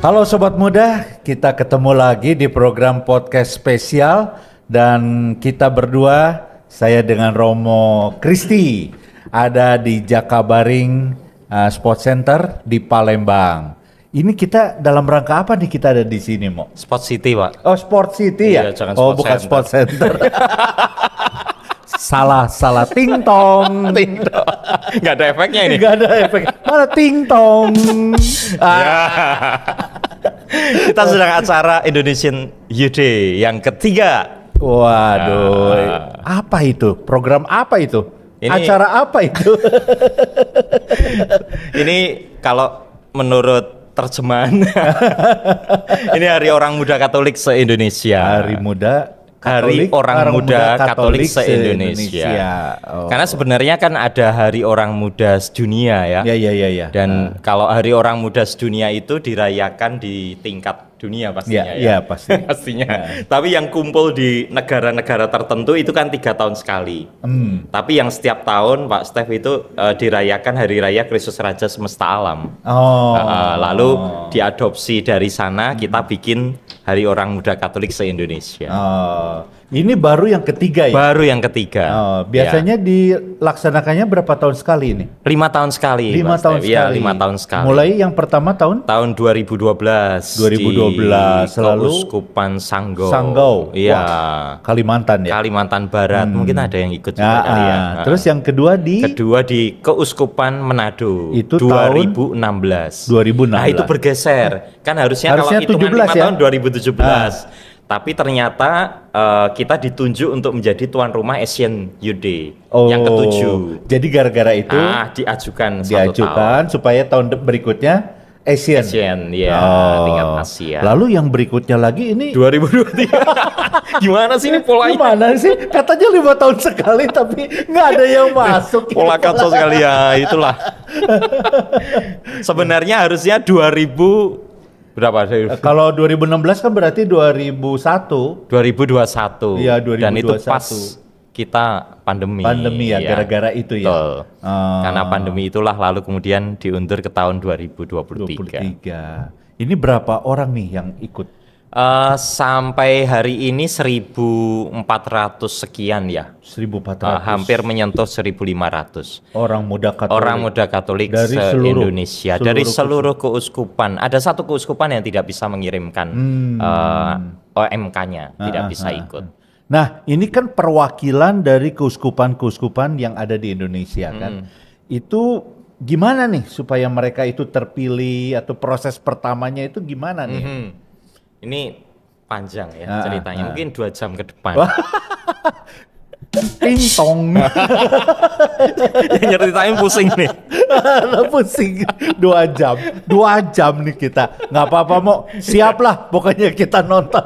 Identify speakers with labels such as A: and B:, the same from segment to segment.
A: Halo sobat muda, kita ketemu lagi di program podcast spesial dan kita berdua saya dengan Romo Kristi ada di Jakabaring uh, eh, Sport Center di Palembang. Ini kita dalam rangka apa nih kita ada di sini, Mo? Sport City, Pak. Oh, Sport City ya? iya, ya? oh, sport bukan center. Sport Center. salah salah ting tong ting tong nggak ada efeknya ini nggak ada efek mana ting tong ah.
B: Kita sedang acara Indonesian UD yang ketiga.
A: Waduh, ya. apa itu? Program apa itu? Ini, acara apa itu?
B: ini kalau menurut terjemahan ini Hari Orang Muda Katolik se-Indonesia. Hari Muda hari orang, orang muda, muda Katolik, Katolik se-Indonesia. Se oh. Karena sebenarnya kan ada hari orang muda sedunia ya. Iya iya iya ya. Dan uh. kalau hari orang muda sedunia itu dirayakan di tingkat dunia pastinya. Iya, ya. ya pasti. pastinya. Ya. Tapi yang kumpul di negara-negara tertentu itu kan tiga tahun sekali. Hmm. Tapi yang setiap tahun Pak Stef itu uh, dirayakan Hari Raya Kristus Raja Semesta Alam.
A: Oh. Uh, lalu
B: oh. diadopsi dari sana kita bikin Hari Orang Muda Katolik se Indonesia.
A: Oh.
B: Ini baru yang ketiga ya? Baru yang ketiga. Oh, ya. biasanya
A: ya. dilaksanakannya berapa tahun sekali ini?
B: Lima tahun sekali. Lima tahun ya, sekali. Ya, lima tahun sekali. Mulai
A: yang pertama tahun?
B: Tahun 2012. 2012. Di selalu Kupan Sanggau. Sanggau. Iya. Kalimantan ya. Kalimantan Barat. Hmm. Mungkin ada yang ikut juga nah, ya. Ah.
A: Terus ah. yang kedua di? Kedua
B: di Keuskupan Manado. Itu 2016. Tahun 2016. Nah itu bergeser. Kan harusnya, harusnya kalau hitungan 17 lima ya? tahun 2017. Ah tapi ternyata uh, kita ditunjuk untuk menjadi tuan rumah Asian Youth Day oh, yang ketujuh.
A: Jadi gara-gara itu ah,
B: diajukan diajukan
A: tahun. supaya tahun berikutnya Asian. Asian, ya oh. tingkat Asia. Lalu yang berikutnya lagi ini 2023. Gimana sih ini polanya? Gimana sih? Katanya lima tahun sekali tapi nggak ada yang nah, masuk. Pola kacau sekali ya itulah.
B: Sebenarnya harusnya 2000 Berapa? Eh, kalau
A: 2016 kan berarti 2001.
B: 2021. Iya, 2021. Dan itu pas kita pandemi. Pandemi ya, iya, gara-gara ya. itu ya. Betul. Uh, Karena pandemi itulah lalu kemudian diundur ke tahun 2023. 23.
A: Ini berapa orang nih yang ikut
B: Uh, sampai hari ini 1400 sekian ya. 1400.
A: Uh, eh, hampir
B: menyentuh 1500.
A: Orang muda Katolik. Orang muda
B: Katolik dari se seluruh, Indonesia seluruh dari seluruh keuskupan. Ada satu keuskupan yang tidak bisa mengirimkan hmm. uh, eh, OMK-nya, ah, tidak ah, bisa ah, ah, ikut.
A: Nah, ini kan perwakilan dari keuskupan-keuskupan yang ada di Indonesia hmm. kan. Itu gimana nih supaya mereka itu terpilih atau proses pertamanya itu gimana nih? Hmm ini panjang ya ah, ah, ceritanya, ah. mungkin dua jam ke depan. Tintong. Yang ceritain pusing nih. pusing dua jam, dua jam nih kita. Nggak apa-apa mau siaplah pokoknya kita nonton.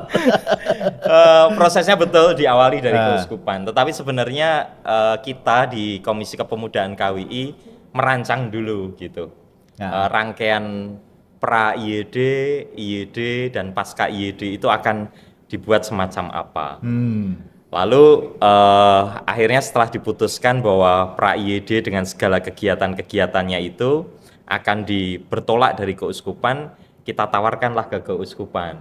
B: uh, prosesnya betul diawali dari uh. keuskupan, tetapi sebenarnya uh, kita di Komisi Kepemudaan KWI merancang dulu gitu. Uh, rangkaian pra IED, IED dan pasca IED itu akan dibuat semacam apa. Hmm. Lalu uh, akhirnya setelah diputuskan bahwa pra IED dengan segala kegiatan-kegiatannya itu akan dibertolak dari keuskupan, kita tawarkanlah ke keuskupan.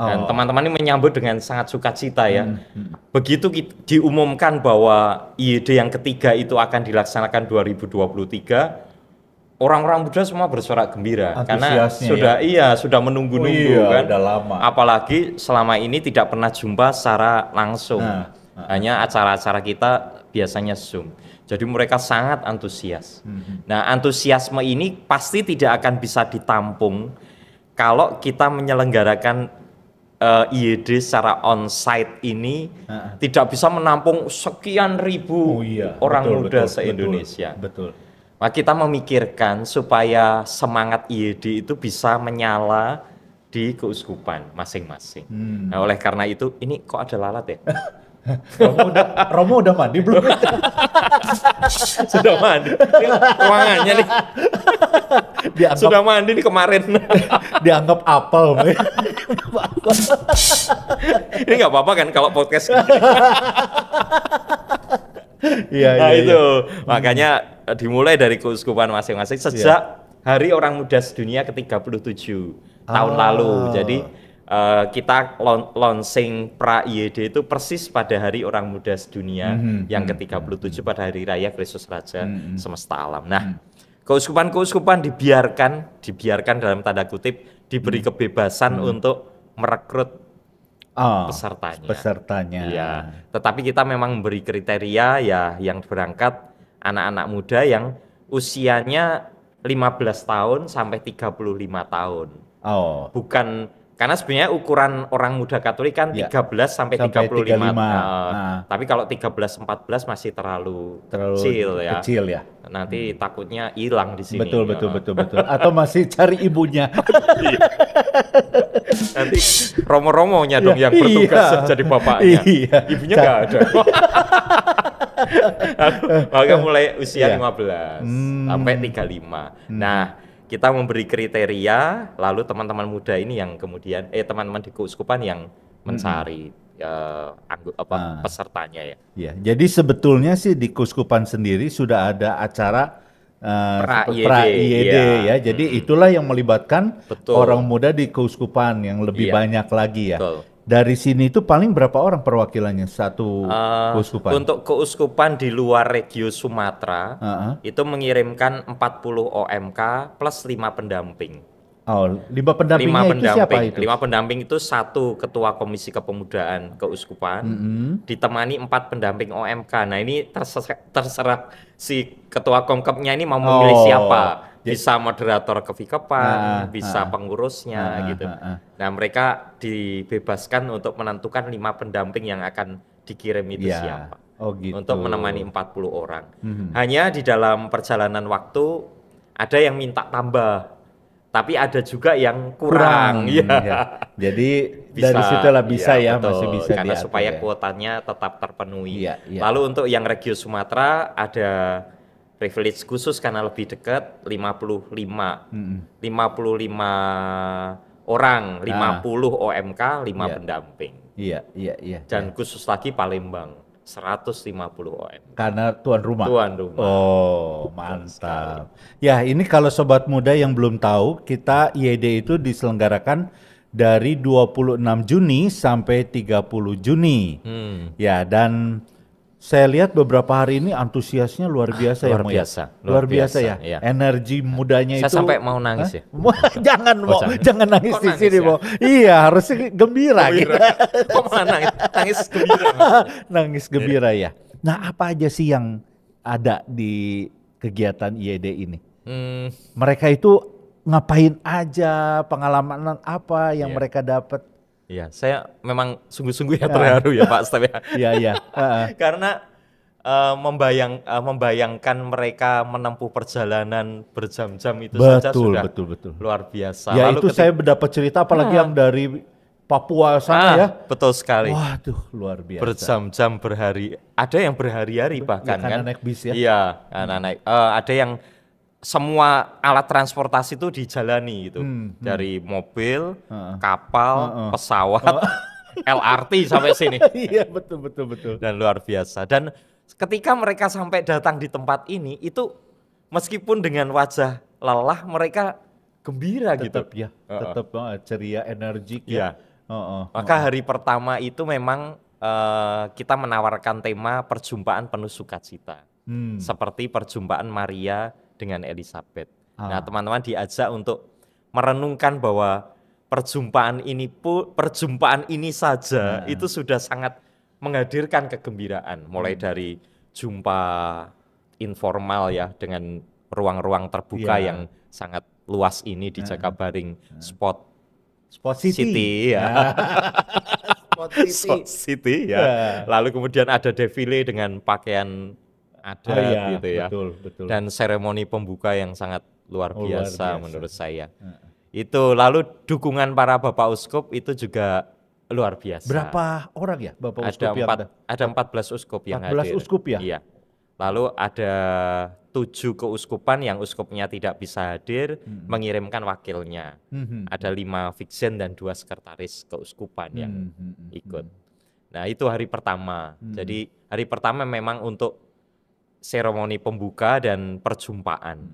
B: Dan oh. teman-teman ini menyambut dengan sangat sukacita ya. Hmm. hmm. Begitu diumumkan bahwa IED yang ketiga itu akan dilaksanakan 2023, orang-orang muda semua bersorak gembira karena sudah ya? iya sudah menunggu-nunggu oh, iya, kan udah lama. apalagi selama ini tidak pernah jumpa secara langsung nah, nah. hanya acara-acara kita biasanya Zoom jadi mereka sangat antusias hmm. nah antusiasme ini pasti tidak akan bisa ditampung kalau kita menyelenggarakan uh, eh, IED secara on-site ini -uh. tidak bisa menampung sekian ribu oh, iya. orang betul, muda se-Indonesia betul, betul. Nah, kita memikirkan supaya semangat IED itu bisa menyala di keuskupan masing-masing. Hmm. Nah, oleh karena itu, ini kok ada lalat ya?
A: Romo udah, Romo udah mandi belum? Sudah mandi. ruangannya nih. Dianggap, Sudah mandi nih kemarin. dianggap apel.
B: ini nggak apa-apa kan kalau podcast Iya, nah, iya, itu. Iya. Makanya eh, dimulai dari keuskupan masing-masing iya. sejak iya. Hari Orang Muda Sedunia ke-37 ah. tahun lalu. Jadi uh, kita launching pra IED itu persis pada Hari Orang Muda Sedunia mm -hmm. yang hmm, ke-37 hmm, hmm. pada Hari Raya Kristus Raja mm -hmm. semesta alam. Nah, keuskupan-keuskupan dibiarkan, dibiarkan dalam tanda kutip diberi kebebasan mm -hmm. untuk merekrut oh, pesertanya.
A: Pesertanya. Iya.
B: Tetapi kita memang beri kriteria ya yang berangkat anak-anak muda yang usianya 15 tahun sampai 35 tahun. Oh. Bukan karena sebenarnya ukuran orang muda Katolik kan ya. 13 sampai, sampai 35. 35. Uh, nah. Tapi kalau 13 14 masih terlalu, terlalu kecil ya. Kecil ya. Nanti hmm. takutnya hilang di sini. Betul betul uh. betul betul. Atau
A: masih cari ibunya.
B: Nanti romo-romonya dong ya, yang iya. bertugas iya. jadi bapaknya. Iya.
A: Ibunya enggak ada.
B: Maka mulai usia ya. 15 hmm. sampai 35. Hmm. Nah, kita memberi kriteria lalu teman-teman muda ini yang kemudian eh teman-teman di keuskupan yang hmm. mencari hmm. uh, apa nah. pesertanya ya.
A: Ya, jadi sebetulnya sih di keuskupan sendiri sudah ada acara Uh, pra IED, pra IED ya. ya. Jadi hmm. itulah yang melibatkan Betul. orang muda di keuskupan yang lebih ya. banyak lagi ya. Betul dari sini itu paling berapa orang perwakilannya satu uh, keuskupan? Untuk
B: keuskupan di luar regio Sumatera uh -huh. itu mengirimkan 40 OMK plus 5 pendamping.
A: Oh, lima pendampingnya lima pendamping, itu siapa itu? Lima
B: pendamping itu satu ketua komisi kepemudaan keuskupan, mm -hmm. ditemani empat pendamping OMK. Nah ini terserah, terserah si ketua komkepnya ini mau memilih oh. siapa bisa moderator kevikepan, nah, ah, bisa ah. pengurusnya ah, gitu. Nah, mereka dibebaskan untuk menentukan lima pendamping yang akan dikirim itu ya. siapa. Oh, gitu. Untuk menemani 40 orang. Hmm. Hanya di dalam perjalanan waktu ada yang minta tambah tapi ada juga yang kurang, kurang hmm, ya. ya.
A: Jadi bisa, dari situlah bisa ya, ya betul, masih bisa karena supaya ya.
B: kuotanya tetap terpenuhi. Ya, ya. Lalu untuk yang Regio Sumatera ada privilege khusus karena lebih dekat 55. Hmm. 55 orang, 50 ah. OMK, 5 yeah. pendamping.
A: Iya, yeah, iya, yeah, iya.
B: Yeah, Dan yeah. khusus lagi Palembang. 150 OM.
A: Karena tuan rumah. Tuan rumah. Oh, mantap. Ya, ini kalau sobat muda yang belum tahu, kita IED itu diselenggarakan dari 26 Juni sampai 30 Juni. Hmm. Ya, dan saya lihat beberapa hari ini antusiasnya luar biasa ah, ya luar ya? biasa ya? luar biasa, biasa ya iya. energi mudanya saya itu saya sampai mau nangis ya jangan mau jangan, jangan nangis Kok di nangis sini ya? mau iya harus gembira, gembira. gitu Kok malah nangis nangis gembira nangis gembira ya nah apa aja sih yang ada di kegiatan IED ini hmm. mereka itu ngapain aja pengalaman apa yang yeah. mereka dapat
B: Iya, saya memang sungguh-sungguh ya, ya. terharu ya Pak Step ya. Iya, iya. Karena uh, membayang uh, membayangkan mereka menempuh perjalanan berjam-jam itu betul, saja sudah betul, betul. luar biasa. Ya Lalu itu saya
A: mendapat cerita apalagi yang dari Papua sana ah, ya.
B: Betul sekali. Waduh, luar biasa. Berjam-jam berhari. Ada yang berhari-hari bahkan ya, kan. naik bis ya. Iya, hmm. naik. Uh, ada yang semua alat transportasi itu dijalani gitu hmm, hmm. dari mobil, uh, kapal, uh, uh. pesawat, uh. Oh. LRT sampai sini.
A: Iya betul
B: betul betul. Dan luar biasa. Dan ketika mereka sampai datang di tempat ini itu meskipun dengan wajah lelah mereka gembira tetap, gitu. ya, uh, tetap uh, ceria, energik ya. ya.
A: Uh, uh, Maka uh,
B: hari pertama itu memang uh, kita menawarkan tema perjumpaan penuh sukacita. Hmm. Seperti perjumpaan Maria dengan Elizabeth. Ah. Nah, teman-teman diajak untuk merenungkan bahwa perjumpaan ini pun perjumpaan ini saja nah. itu sudah sangat menghadirkan kegembiraan mulai hmm. dari jumpa informal ya dengan ruang-ruang terbuka yeah. yang sangat luas ini di nah. Jakabaring nah. spot
A: spot city, city ya
B: spot city. spot city ya iya. lalu kemudian ada defile dengan pakaian ada oh, iya, gitu ya. Betul, betul. Dan seremoni pembuka yang sangat luar oh, biasa, luar biasa. menurut saya. Uh. Itu lalu dukungan para Bapak Uskup itu juga luar biasa. Berapa orang ya Bapak ada Uskup? Empat, ada ada 14 uskup yang 14 hadir. 14 uskup ya? Iya. Lalu ada tujuh keuskupan yang uskupnya tidak bisa hadir hmm. mengirimkan wakilnya. Hmm. hmm ada hmm. lima fiksen dan dua sekretaris keuskupan yang hmm, hmm. ikut. Nah itu hari pertama. Hmm. Jadi hari pertama memang untuk seremoni pembuka dan perjumpaan.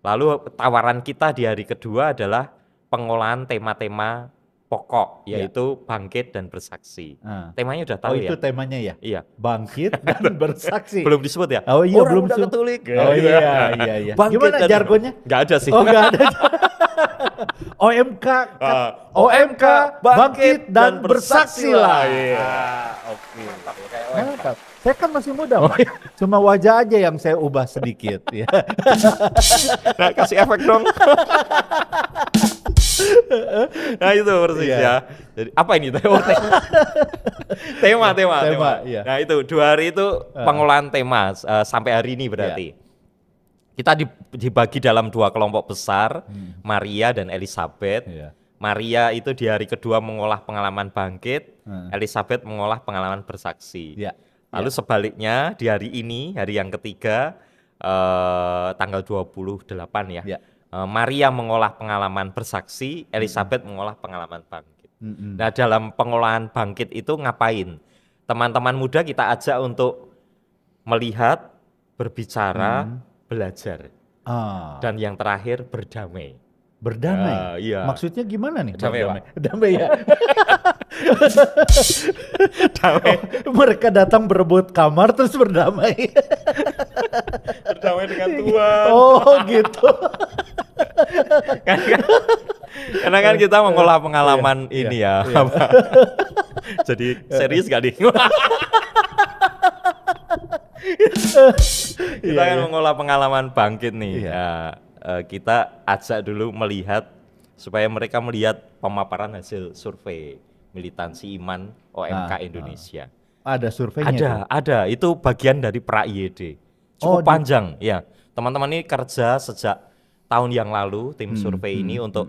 B: Lalu tawaran kita di hari kedua adalah pengolahan tema-tema pokok ya. yaitu ya. bangkit dan bersaksi. Uh. Temanya udah tahu oh, ya. itu temanya ya. Iya.
A: Bangkit dan bersaksi. belum disebut ya? Oh iya Orang belum udah ketulik. Oh gitu iya, ya. iya iya iya. Bangkit Gimana dan jargonnya? Enggak ada sih. Oh enggak ada. OMK uh, ah. OMK bangkit, bangkit dan, dan bersaksi lah. Iya. Oke. Saya kan masih muda, oh, iya. cuma wajah aja yang saya ubah sedikit. ya. nah, kasih efek dong. nah itu persis iya. ya.
B: Jadi apa ini tema?
A: tema, tema, tema. tema. Iya.
B: Nah itu dua hari itu eh. pengolahan tema uh, sampai hari ini berarti. Iya. Kita dibagi dalam dua kelompok besar, hmm. Maria dan Elizabeth. Iya. Maria itu di hari kedua mengolah pengalaman bangkit, hmm. Elizabeth mengolah pengalaman bersaksi. Iya. Lalu ya. sebaliknya di hari ini, hari yang ketiga eh, tanggal 28 ya. ya. Eh, Maria mengolah pengalaman bersaksi, Elizabeth hmm. mengolah pengalaman bangkit. Hmm. Nah, dalam pengolahan bangkit itu ngapain? Teman-teman muda kita ajak untuk melihat, berbicara, hmm. belajar. Ah. Dan yang terakhir berdamai.
A: Berdamai. Uh,
B: iya. Maksudnya
A: gimana nih? Damai, damai. damai ya. damai. Oh, mereka datang berebut kamar terus berdamai.
B: berdamai dengan Tuhan. Oh
A: gitu. Kan, kan. karena kan kita
B: mengolah pengalaman iya, iya ini iya. ya. Iya. Jadi serius gak nih? Iya, kita kan mengolah pengalaman bangkit nih. Ya, eh, kita ajak dulu melihat supaya mereka melihat pemaparan hasil survei militansi iman OMK nah, ah. Indonesia.
A: Nah. Ada surveinya? Ada, itu?
B: ada. Itu bagian dari pra IED. Cukup oh, panjang, di... ya. Teman-teman ini kerja sejak tahun yang lalu tim hmm, survei hmm, ini hmm, untuk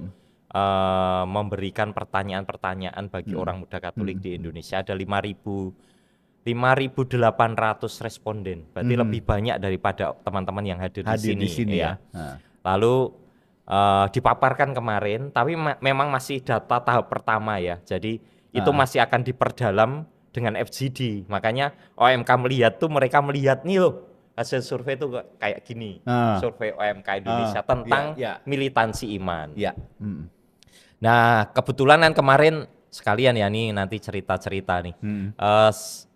B: Uh, memberikan pertanyaan-pertanyaan bagi hmm. orang muda Katolik hmm. di Indonesia. Ada 5.000 5.800 responden, berarti hmm. lebih banyak daripada teman-teman yang hadir, hadir di sini. Di sini ya. ya. Nah. Lalu uh, dipaparkan kemarin, tapi ma memang masih data tahap pertama ya. Jadi itu masih akan diperdalam dengan FGD. Makanya OMK melihat tuh mereka melihat nih loh hasil survei itu kayak gini uh, survei OMK Indonesia uh, tentang yeah, yeah. militansi iman. Yeah. Hmm. Nah kebetulan kan kemarin sekalian ya nih nanti cerita cerita nih. Hmm. Uh,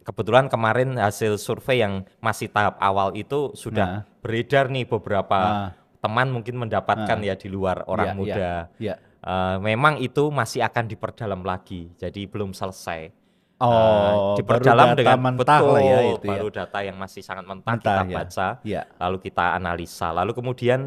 B: kebetulan kemarin hasil survei yang masih tahap awal itu sudah nah. beredar nih beberapa nah teman mungkin mendapatkan uh, ya di luar orang yeah, iya, muda. Yeah, iya. yeah. Uh, memang itu masih akan diperdalam lagi, jadi belum selesai. Eh, oh, uh, diperdalam baru data dengan mentah betul, ya, itu ya. baru ya. data yang masih sangat mentah, mentah kita ya. baca, baca, iya. Yeah. lalu kita analisa, lalu kemudian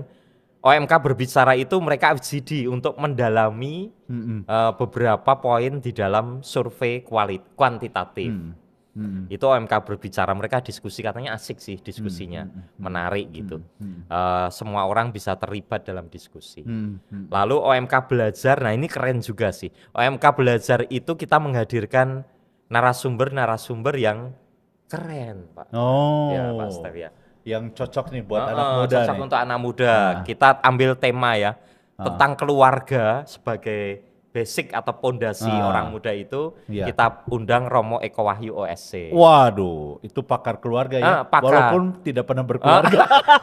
B: OMK berbicara itu mereka FGD untuk mendalami mm -hmm. uh, beberapa poin di dalam survei kualit kuantitatif. Mm Hmm. Itu OMK berbicara mereka diskusi katanya asik sih diskusinya, hmm. hmm, hmm, hmm. menarik gitu. Hmm. Uh, semua orang bisa terlibat dalam diskusi. Hmm. Hmm. Lalu OMK belajar, nah ini keren juga sih. OMK belajar itu kita menghadirkan narasumber-narasumber yang
A: keren, Pak. Oh. Ya, Pak ya. Yang cocok nih buat uh, anak muda. Cocok nih. untuk anak
B: muda. Nah. Kita ambil tema ya ah. tentang keluarga sebagai basic atau pondasi ah. orang muda itu iya. kita undang Romo Eko Wahyu OSC.
A: Waduh, itu pakar keluarga ya. Ah, pakar. Walaupun tidak pernah berkeluarga. Ah.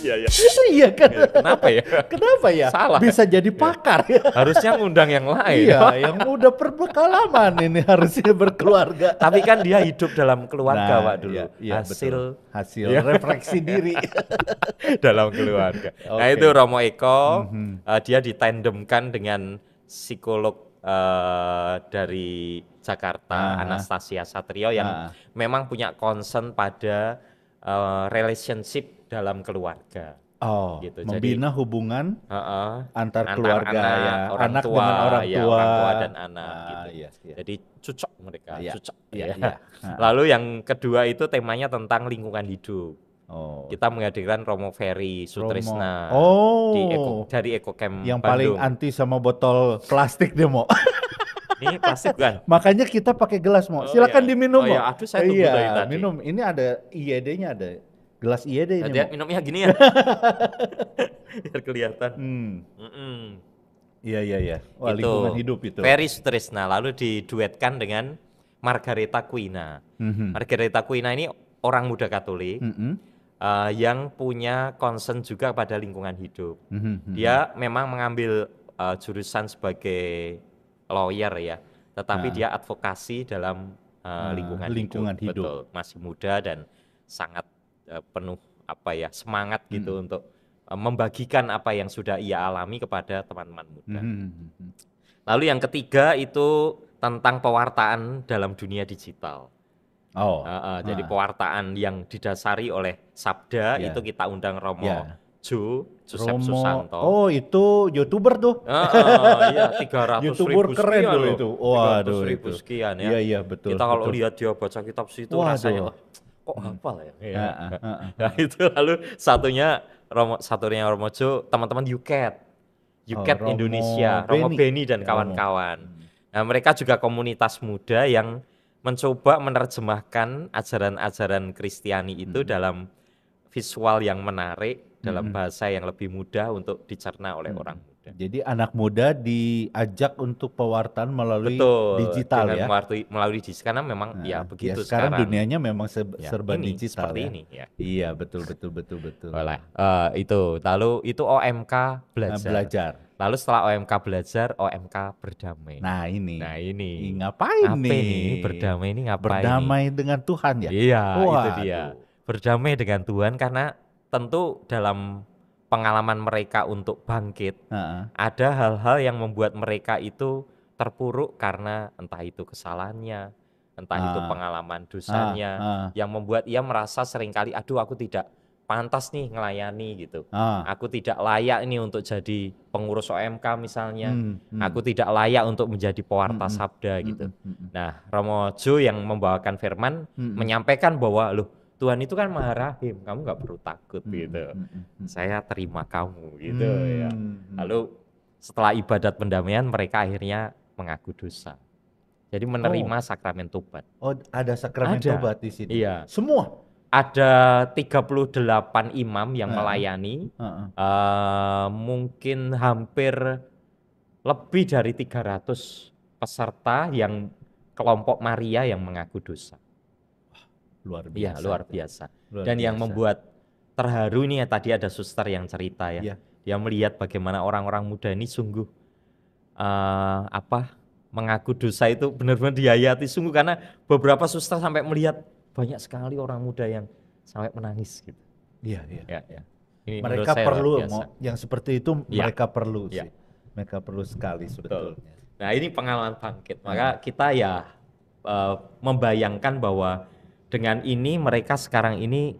A: Iya iya. Iya kan. Iya, kenapa ya? Kenapa ya? Salah. Bisa jadi pakar. Ya. Harusnya ngundang yang lain. Iya, yang udah berpengalaman ini harusnya berkeluarga. Tapi kan dia hidup dalam keluarga nah, Pak dulu. Iya, iya, hasil betul. hasil iya. refleksi diri dalam keluarga. Okay. Nah, itu Romo Eko mm -hmm.
B: uh, dia ditandemkan dengan psikolog uh, dari Jakarta uh -huh. Anastasia Satrio yang uh -huh. memang punya concern pada uh, relationship dalam keluarga.
A: Oh, gitu. membina Jadi, hubungan
B: uh -uh, antar, antar keluarga anak, ya, orang anak tua, dengan orang ya, tua, ya, orang tua dan anak. Uh, gitu. Iya, iya. Jadi cocok mereka, ah, iya, cocok. Iya, ya. iya. Lalu yang kedua itu temanya tentang lingkungan hidup. Oh. Kita menghadirkan Romo Ferry Sutrisna Oh. di Eko, dari Yang Bandung. paling anti
A: sama botol plastik dia mau. Ini plastik kan? Makanya kita pakai gelas mau. Oh, Silakan iya. diminum. Oh, iya. Aduh saya iya, minum. Ini ada IED-nya ada Gelas iya deh ini ini. minumnya gini ya.
B: Biar kelihatan. Hmm. Iya iya iya. Wah, itu, lingkungan hidup itu. Paris Trisna lalu diduetkan dengan Margareta Quina. Mm-hmm. Margareta Quina ini orang muda Katolik mm-hmm. uh, yang punya concern juga pada lingkungan hidup.
A: Mm-hmm. Dia
B: memang mengambil uh, jurusan sebagai lawyer ya, tetapi nah. dia advokasi dalam uh, eh, lingkungan, lingkungan hidup. hidup. Betul, masih muda dan sangat Eh, penuh apa ya semangat gitu hmm. untuk eh, membagikan apa yang sudah ia alami kepada teman-teman
A: muda. Hmm, hmm, hmm.
B: Lalu yang ketiga itu tentang pewartaan dalam dunia digital. Oh. Uh, uh, Jadi ah. pewartaan yang didasari oleh sabda yeah. itu kita undang Romo. Yeah.
A: Ju, Romo. Susanto. Oh itu youtuber tuh. Uh, uh,
B: iya, 300 youtuber ribu keren loh itu. Waduh ribu sekian ya. Iya, iya betul. Kita kalau lihat dia baca kitab situ Waduh. rasanya kok hmm. hafal ya? Iya. Nah, itu lalu satunya Romo, satunya Romojo teman-teman Yuket. Yuket oh, Indonesia, Romo Beni, Beni dan oh. kawan-kawan. Hmm. Nah, mereka juga komunitas muda yang mencoba menerjemahkan ajaran-ajaran Kristiani itu hmm. dalam visual yang menarik, dalam hmm. bahasa yang lebih mudah untuk dicerna oleh hmm. orang.
A: Ya. Jadi anak muda diajak untuk pewartaan melalui Betul, digital ya.
B: Melalui, melalui digital karena memang nah, ya, ya begitu ya, sekarang. Sekarang dunianya memang se ya, serba ini, digital seperti ya. ini ya. Iya, betul betul betul betul. uh, itu. Lalu itu OMK nah, belajar. Nah, belajar. Lalu setelah OMK belajar, OMK berdamai. Nah, ini. Nah, ini. ini ngapain Ape nih? Ini? Berdamai ini ngapain? Berdamai
A: ini? dengan Tuhan ya. Iya, Wah, itu dia. Aduh.
B: Berdamai dengan Tuhan karena tentu dalam pengalaman mereka untuk bangkit, uh-uh. ada hal-hal yang membuat mereka itu terpuruk karena entah itu kesalahannya, entah uh. itu ah. pengalaman ah, dosanya, uh, uh. yang membuat ia merasa seringkali, aduh aku tidak pantas nih ngelayani gitu. Uh-uh. Aku tidak layak ini untuk jadi pengurus OMK misalnya. Hmm, hmm. Aku tidak layak untuk menjadi pewarta hmm, hmm. sabda hmm, gitu. Hmm, hmm, hmm. Nah, Romojo yang membawakan firman hmm, menyampaikan bahwa loh Tuhan itu kan maha rahim, kamu nggak perlu takut hmm, gitu. Hmm, hmm, Saya terima kamu gitu hmm. ya. Lalu setelah ibadat pendamaian mereka akhirnya mengaku dosa. Jadi menerima oh. sakramen tobat.
A: Oh, ada sakramen ada. tobat
B: di sini. Iya. Semua. Ada 38 imam yang -uh. melayani. Uh -uh. Uh, mungkin hampir lebih dari 300 peserta yang kelompok Maria yang mengaku
A: dosa luar iya, biasa. Ya, luar biasa. Luar Dan biasa. yang membuat
B: terharu ini ya tadi ada suster yang cerita ya. ya. Dia melihat bagaimana orang-orang muda ini sungguh uh, apa mengaku dosa itu benar-benar dihayati sungguh karena beberapa suster sampai melihat banyak sekali orang muda yang sampai menangis gitu.
A: Iya, iya. Ya, ya. Ini mereka perlu mau, yang seperti itu ya. mereka perlu ya. sih. Mereka perlu sekali sebetulnya.
B: Nah, ini pengalaman bangkit. Maka iya. kita ya uh, membayangkan bahwa dengan ini mereka sekarang ini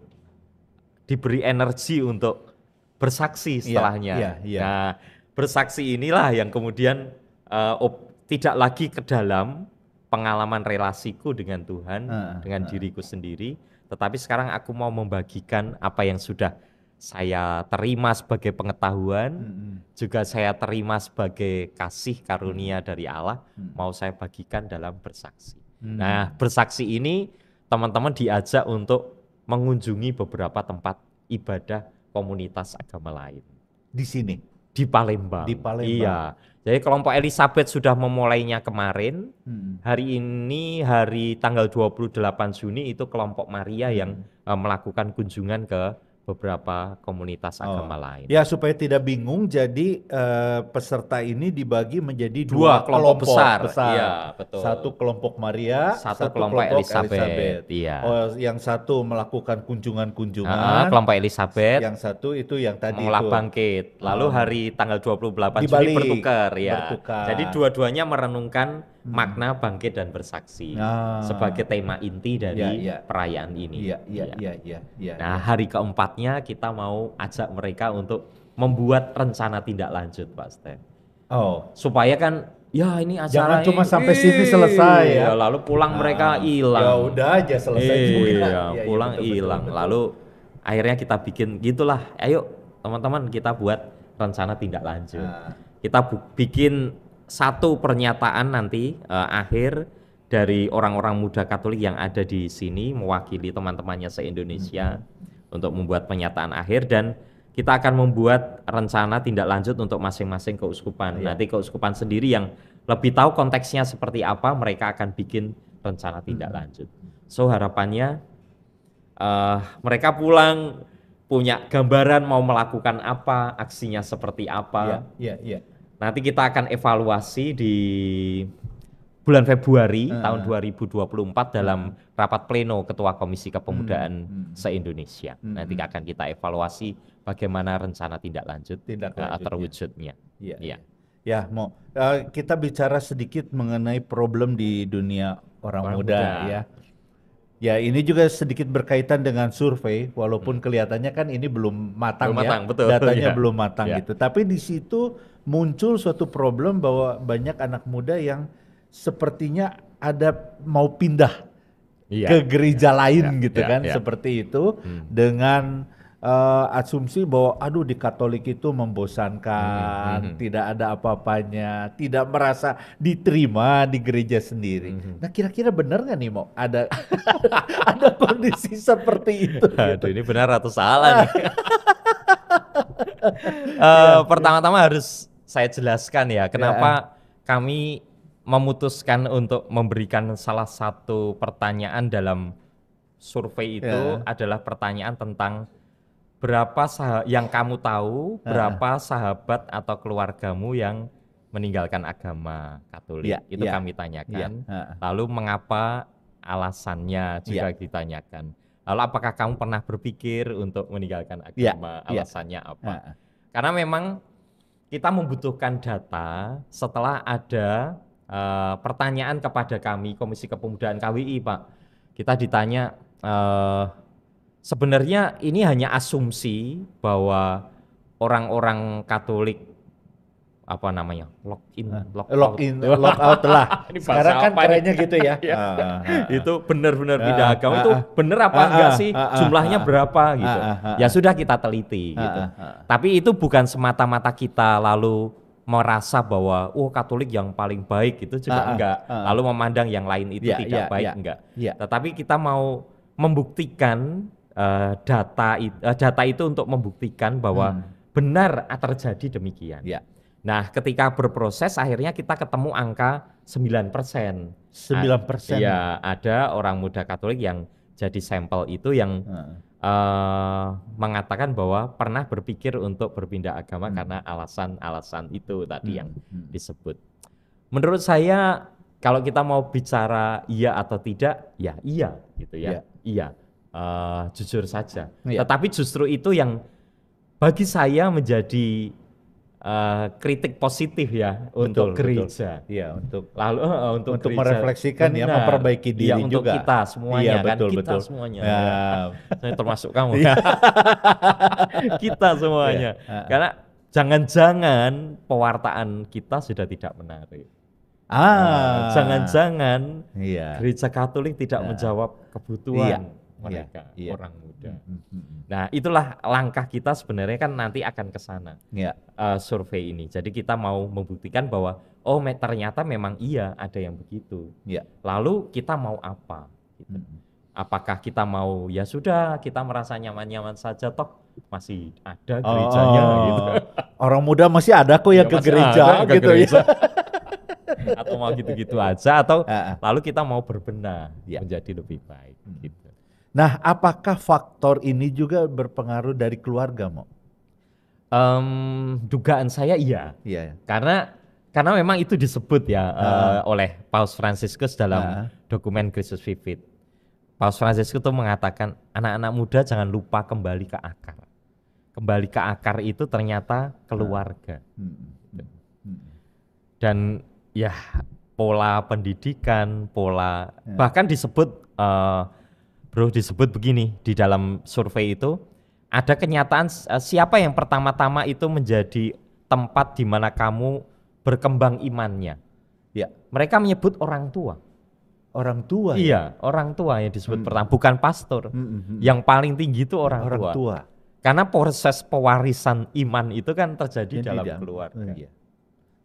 B: diberi energi untuk bersaksi iya, setelahnya. Ya, ya, ya. Nah, bersaksi inilah yang kemudian uh, op, tidak lagi ke dalam pengalaman relasiku dengan Tuhan, uh, dengan uh. diriku sendiri, tetapi sekarang aku mau membagikan apa yang sudah saya terima sebagai pengetahuan, -hmm. juga saya terima sebagai kasih karunia -hmm. dari Allah, -hmm. mau saya bagikan dalam bersaksi. -hmm. Nah, bersaksi ini teman-teman diajak untuk mengunjungi beberapa tempat ibadah komunitas agama lain. Di sini? Di Palembang. Di Palembang. Iya. Jadi kelompok Elizabeth sudah memulainya kemarin. Hmm. Hari ini hari tanggal 28 Juni itu kelompok Maria hmm. yang uh, eh, melakukan kunjungan ke beberapa komunitas oh.
A: agama lain. Ya supaya tidak bingung, jadi uh, peserta ini dibagi menjadi dua, dua kelompok, kelompok besar. besar. Iya, betul. Satu kelompok Maria, satu, satu kelompok, kelompok Elizabeth. Elizabeth. Iya. Oh, yang satu melakukan kunjungan-kunjungan. Uh, kelompok Elizabeth. Yang
B: satu itu yang tadi Mulak itu. bangkit. Lalu oh. hari tanggal 28 puluh Juli bertukar ya. Bertukar. Jadi dua-duanya merenungkan Hmm. makna bangkit dan bersaksi nah. sebagai tema inti dari ya, ya. perayaan ini. Ya, ya, ya. Ya, ya, ya, nah ya. hari keempatnya kita mau ajak mereka untuk membuat rencana tindak lanjut, Pak Sten. Oh, supaya kan ya ini acara jangan cuma sampai sini selesai ya. Iya, lalu pulang nah, mereka ya hilang. Ya udah
A: aja selesai Iya, Ya, pulang hilang. Ya, lalu
B: akhirnya kita bikin gitulah. Ayo teman-teman kita buat rencana tindak lanjut. Nah. Kita bikin satu pernyataan nanti uh, akhir dari orang-orang muda Katolik yang ada di sini mewakili teman-temannya se-Indonesia hmm. untuk membuat pernyataan akhir dan kita akan membuat rencana tindak lanjut untuk masing-masing keuskupan. Yeah. Nanti keuskupan sendiri yang lebih tahu konteksnya seperti apa, mereka akan bikin rencana tindak hmm. lanjut. So harapannya uh, mereka pulang punya gambaran mau melakukan apa, aksinya seperti apa. Yeah, yeah, yeah. Nanti kita akan evaluasi di bulan Februari uh. tahun 2024 dalam hmm. rapat pleno Ketua Komisi Kepemudaan hmm. hmm. se-Indonesia. Hmm. Nanti akan kita evaluasi bagaimana rencana tindak lanjut tindak uh, terwujudnya. Iya. iya. iya.
A: Ya. ya, mau uh, kita bicara sedikit mengenai problem di dunia orang, orang muda, muda ya. Ya, ini juga sedikit berkaitan dengan survei, walaupun hmm. kelihatannya kan ini belum matang belum ya, matang, betul, datanya ya. belum matang ya. gitu. Tapi di situ muncul suatu problem bahwa banyak anak muda yang sepertinya ada mau pindah
B: yeah. ke gereja yeah. lain yeah. gitu yeah. kan yeah.
A: seperti itu hmm. dengan uh, asumsi bahwa aduh di Katolik itu membosankan, mm -hmm. tidak ada apa-apanya, tidak merasa diterima di gereja sendiri. -hmm. hmm. Nah kira-kira benar nggak nih mau ada ada kondisi seperti itu?
B: Aduh gitu. ini benar atau salah nih? uh, ya, Pertama-tama harus saya jelaskan ya kenapa ya, ya. kami memutuskan untuk memberikan salah satu pertanyaan dalam survei itu ya. adalah pertanyaan tentang berapa sah yang kamu tahu berapa sahabat atau keluargamu yang meninggalkan agama Katolik ya, itu ya. kami tanyakan ya. lalu mengapa alasannya juga ya. ditanyakan lalu apakah kamu pernah berpikir untuk meninggalkan ya, agama ya. alasannya ya. apa karena memang kita membutuhkan data setelah ada uh, pertanyaan kepada kami Komisi Kepemudaan KWI, Pak. Kita ditanya uh, sebenarnya ini hanya asumsi bahwa orang-orang Katolik apa namanya login
A: ah. lock login lock, lock out lah sekarang kan kerennya gitu ya iya. ah, ah,
B: itu benar-benar beda agama itu benar apa enggak sih jumlahnya berapa gitu ya sudah kita teliti gitu tapi itu bukan semata-mata kita lalu merasa bahwa oh Katolik yang paling baik itu juga enggak lalu memandang yang lain itu ya, tidak ya, baik ya, enggak ya. tetapi kita mau membuktikan uh, data uh, data itu untuk membuktikan bahwa hmm. benar terjadi demikian ya Nah, ketika berproses akhirnya kita ketemu angka 9%. 9%. Iya, ada orang muda Katolik yang jadi sampel itu yang uh, mengatakan bahwa pernah berpikir untuk berpindah agama hmm. karena alasan-alasan itu tadi hmm. yang hmm. disebut. Menurut saya kalau kita mau bicara iya atau tidak, ya iya gitu ya. Yeah. Iya. Uh, jujur saja. Yeah. Tetapi justru itu yang bagi saya menjadi Eh, kritik positif ya betul, untuk gereja. Betul.
A: Iya, untuk
B: lalu uh, untuk, untuk gereja. merefleksikan ya, Benar. ya memperbaiki iya, diri ya, untuk juga. kita semuanya ya, betul, kita betul. semuanya. Ya. ya. Saya termasuk kamu. Ya. kita semuanya. Ya. Karena jangan-jangan pewartaan kita sudah tidak menarik. Ah, ah jangan-jangan ya. gereja Katolik tidak ya. menjawab kebutuhan. Ya. Iya, mereka yeah, yeah. orang muda. Mm -hmm. Nah itulah langkah kita sebenarnya kan nanti akan ke sana yeah. Iya. uh, survei ini. Jadi kita mau membuktikan bahwa oh me ternyata memang iya ada yang begitu. Yeah. Lalu kita mau apa? Gitu. Mm -hmm. Apakah kita mau ya sudah kita merasa nyaman-nyaman saja toh masih
A: ada oh, gerejanya oh, gitu. Orang muda masih ada kok ya, iya, ke gereja ada, gitu ke ya. gereja. ya.
B: atau mau gitu-gitu aja atau uh, uh. lalu kita mau berbenah ya. menjadi lebih baik hmm. gitu.
A: Nah, apakah faktor ini juga berpengaruh dari keluarga, mau?
B: Um, dugaan saya iya. Iya. Ya. Karena karena memang itu disebut ya uh. Uh, oleh Paus Franciscus dalam uh. dokumen Christus Vivit. Paus Franciscus itu mengatakan anak-anak muda jangan lupa kembali ke akar. Kembali ke akar itu ternyata keluarga.
A: Ah. Hmm, hmm, hmm,
B: Dan ya pola pendidikan, pola uh. bahkan disebut uh, Bro disebut begini di dalam survei itu ada kenyataan eh, siapa yang pertama-tama itu menjadi tempat di mana kamu berkembang imannya. Ya, mereka menyebut orang tua.
A: Orang tua. Ya? Iya, ya?
B: orang tua yang disebut hmm. pertama, bukan pastor. Hmm, hmm, hmm, Yang paling tinggi itu orang, orang tua. tua. Karena proses
A: pewarisan iman itu kan terjadi yang dalam tidak. keluarga. Hmm, iya.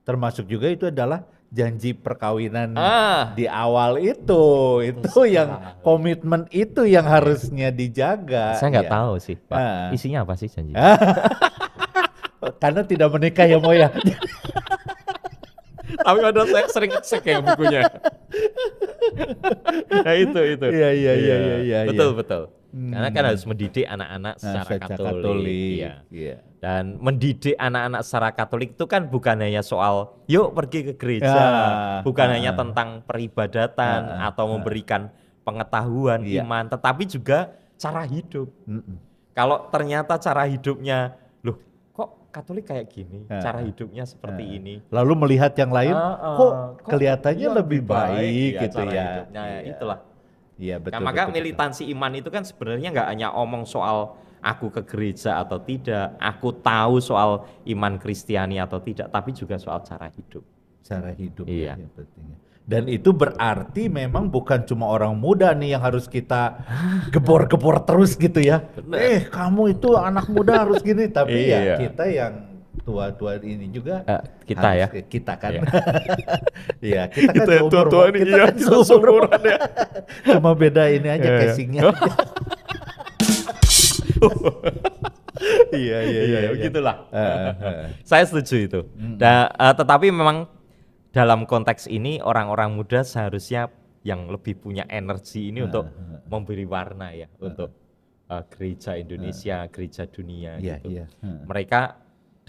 A: Termasuk juga itu adalah janji perkawinan ah. di awal itu itu yang komitmen itu yang iya. harusnya dijaga saya nggak ya. tahu sih pak ah. isinya apa sih janji karena tidak menikah ya Moya tapi ada saya sering cek ya bukunya ya itu itu iya
B: iya iya iya, iya, iya betul betul Hmm. Karena kan harus mendidik anak-anak nah, secara, secara Katolik. Katolik. Iya. Yeah. Dan mendidik anak-anak secara Katolik itu kan bukan hanya soal yuk pergi ke gereja, yeah. bukan yeah. hanya ah. tentang peribadatan ah, ah, atau memberikan pengetahuan iya. iman, tetapi juga cara hidup. Mm -mm. Kalau ternyata cara hidupnya loh kok Katolik kayak gini, cara hidupnya seperti ini.
A: Lalu melihat yang lain, uh, uh, kok, kok kelihatannya iya, lebih baik, baik ya, gitu cara ya. Hidupnya, ya. Iya.
B: Itulah Iya nah, betul. Nah, maka betul, militansi betul. iman itu kan sebenarnya nggak hanya omong soal aku ke gereja atau tidak, aku tahu soal iman Kristiani atau tidak, tapi juga soal cara hidup.
A: Cara hidup ya, iya. ya pentingnya. Dan itu berarti memang bukan cuma orang muda nih yang harus kita gebor-gebor terus gitu ya. Eh kamu itu anak muda harus gini, tapi ya iya. ya kita yang tua-tua ini juga uh, kita harus, ya kita kan ya kita kan tua tua ini kita iya, kan seumuran ya cuma beda ini aja yeah, iya. casingnya iya, iya iya iya begitulah uh, uh.
B: saya setuju itu -hmm. da, uh, tetapi memang dalam konteks ini orang-orang muda seharusnya yang lebih punya energi ini uh, untuk uh, memberi warna ya uh, untuk uh, gereja Indonesia uh, gereja dunia yeah, gitu yeah, uh. mereka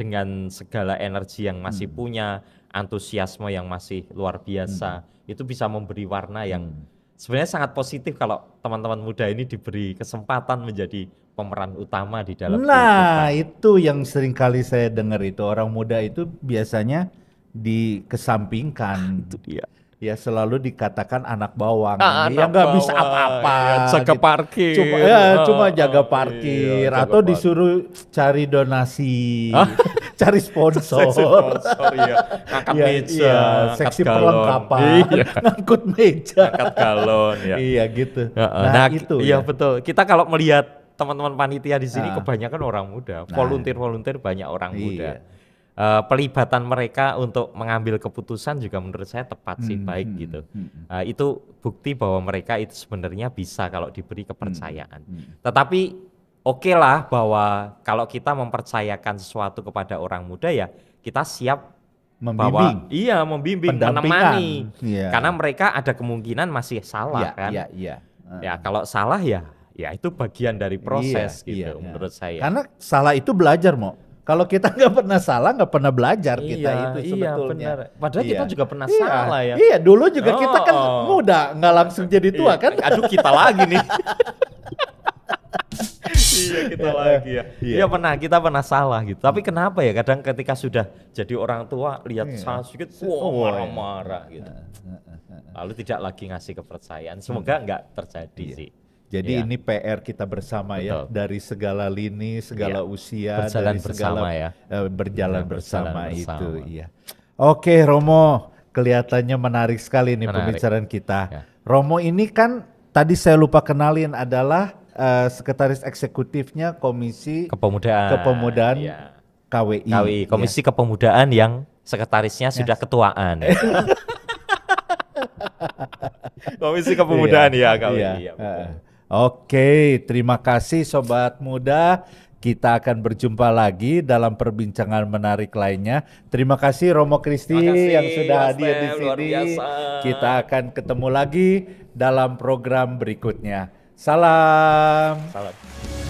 B: dengan segala energi yang masih hmm. punya, antusiasme yang masih luar biasa, hmm. itu bisa memberi warna yang hmm. sebenarnya sangat positif kalau teman-teman muda ini diberi kesempatan menjadi pemeran utama di dalam Nah, kehidupan.
A: itu yang sering kali saya dengar itu orang muda itu biasanya dikesampingkan. Ah, itu dia ya selalu dikatakan anak bawang ah, ini yang nggak bisa apa-apa ya, gitu. parkir cuma ya ah, cuma jaga ah, iya, parkir iya, atau disuruh cari donasi ah? cari sponsor, seksi sponsor ya. ngangkat ya, meja iya, seksi galon. perlengkapan iya. ngangkut meja ngangkat galon ya iya gitu ya, nah, nah itu iya ya.
B: betul kita kalau melihat teman-teman panitia di sini nah. kebanyakan orang muda nah. volunteer volunteer banyak orang iya. muda uh, pelibatan mereka untuk mengambil keputusan juga menurut saya tepat sih hmm, baik hmm, gitu. Hmm. Uh, itu bukti bahwa mereka itu sebenarnya bisa kalau diberi kepercayaan. Hmm, hmm. Tetapi oke okay lah bahwa kalau kita mempercayakan sesuatu kepada orang muda ya kita siap
A: membimbing. Bahwa, iya, membimbing, menemani. Yeah. Karena
B: mereka ada kemungkinan masih salah yeah, kan. Iya, yeah, iya. Yeah. Uh. Ya, kalau salah ya ya itu bagian dari iya, proses iya, gitu iya, iya. menurut iya. saya.
A: Karena salah itu belajar, mau. Kalau kita nggak pernah salah, nggak pernah belajar iya, kita itu iya, sebetulnya. Iya,
B: benar. Padahal iya. kita juga pernah iya. salah ya. Iya,
A: dulu juga oh, kita kan oh. muda, nggak langsung jadi tua iya. kan. Aduh, kita lagi nih. iya kita lagi ya.
B: Iya iya, pernah kita pernah salah gitu. Tapi hmm. kenapa ya kadang ketika sudah jadi orang tua lihat iya. salah sedikit, oh, wow iya. marah-marah gitu. Lalu tidak lagi ngasih kepercayaan. Semoga hmm. nggak terjadi iya. sih.
A: Jadi yeah. ini PR kita bersama ya, Betul. ya dari segala lini, segala yeah. usia, ya. eh, berjalan dari segala ya. berjalan bersama, bersama itu. Iya. Oke, Romo, kelihatannya menarik sekali ini pembicaraan kita. Ya. Romo ini kan tadi saya lupa kenalin adalah uh, sekretaris eksekutifnya Komisi Kepemudaan, Kepemudaan ya. KWI. KWI, iya. Komisi
B: ya. Kepemudaan yang sekretarisnya sudah ketuaan.
A: Komisi Kepemudaan ya, ya KWI. Ya. Ya, Oke, terima kasih sobat muda. Kita akan berjumpa lagi dalam perbincangan menarik lainnya. Terima kasih Romo Kristi yang sudah hadir di sini. Kita akan ketemu lagi dalam program berikutnya. Salam. Salam.